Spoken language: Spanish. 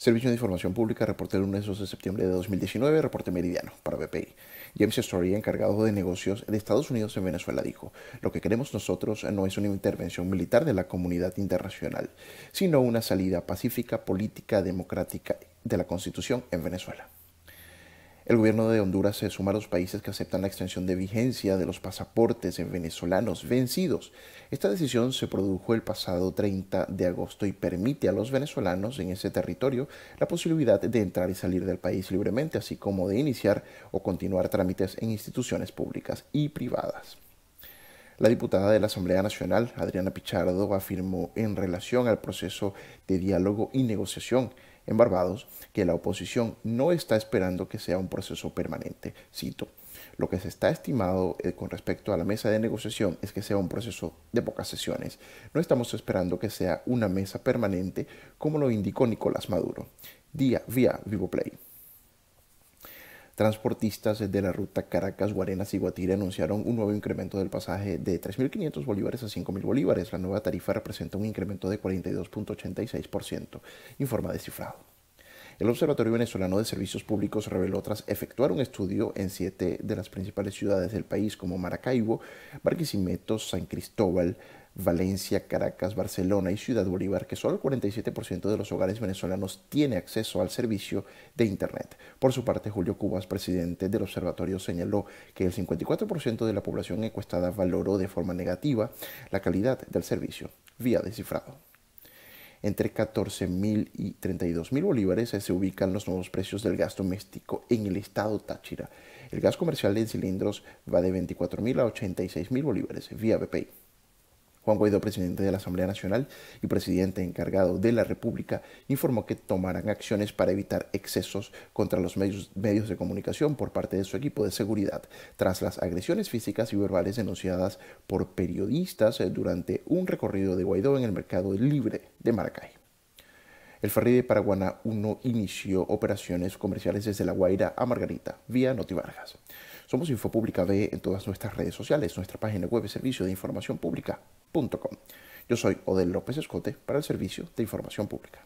Servicio de Información Pública, reporte el lunes 2 de septiembre de 2019, reporte meridiano para BPI. James Story, encargado de negocios de Estados Unidos en Venezuela, dijo, lo que queremos nosotros no es una intervención militar de la comunidad internacional, sino una salida pacífica, política, democrática de la Constitución en Venezuela. El gobierno de Honduras se suma a los países que aceptan la extensión de vigencia de los pasaportes venezolanos vencidos. Esta decisión se produjo el pasado 30 de agosto y permite a los venezolanos en ese territorio la posibilidad de entrar y salir del país libremente, así como de iniciar o continuar trámites en instituciones públicas y privadas. La diputada de la Asamblea Nacional, Adriana Pichardo, afirmó en relación al proceso de diálogo y negociación en Barbados que la oposición no está esperando que sea un proceso permanente. Cito, lo que se está estimado eh, con respecto a la mesa de negociación es que sea un proceso de pocas sesiones. No estamos esperando que sea una mesa permanente como lo indicó Nicolás Maduro. Día vía Vivo Play. Transportistas de la ruta Caracas-Guarenas y Guatire anunciaron un nuevo incremento del pasaje de 3.500 bolívares a 5.000 bolívares. La nueva tarifa representa un incremento de 42.86%, informa Descifrado. El Observatorio Venezolano de Servicios Públicos reveló tras efectuar un estudio en siete de las principales ciudades del país como Maracaibo, Barquisimeto, San Cristóbal, Valencia, Caracas, Barcelona y Ciudad Bolívar que solo el 47% de los hogares venezolanos tiene acceso al servicio de Internet. Por su parte, Julio Cubas, presidente del observatorio, señaló que el 54% de la población encuestada valoró de forma negativa la calidad del servicio vía descifrado. Entre 14.000 y 32.000 bolívares se ubican los nuevos precios del gas doméstico en el estado Táchira. El gas comercial en cilindros va de 24.000 a 86.000 bolívares vía BPI. Juan Guaidó, presidente de la Asamblea Nacional y presidente encargado de la República, informó que tomarán acciones para evitar excesos contra los medios, de comunicación por parte de su equipo de seguridad, tras las agresiones físicas y verbales denunciadas por periodistas durante un recorrido de Guaidó en el mercado libre de Maracay. El ferry de Paraguana 1 inició operaciones comerciales desde La Guaira a Margarita, vía Notivargas. Somos Infopública B en todas nuestras redes sociales, nuestra página web es servicio de información pública.com. Yo soy Odel López Escote para el Servicio de Información Pública.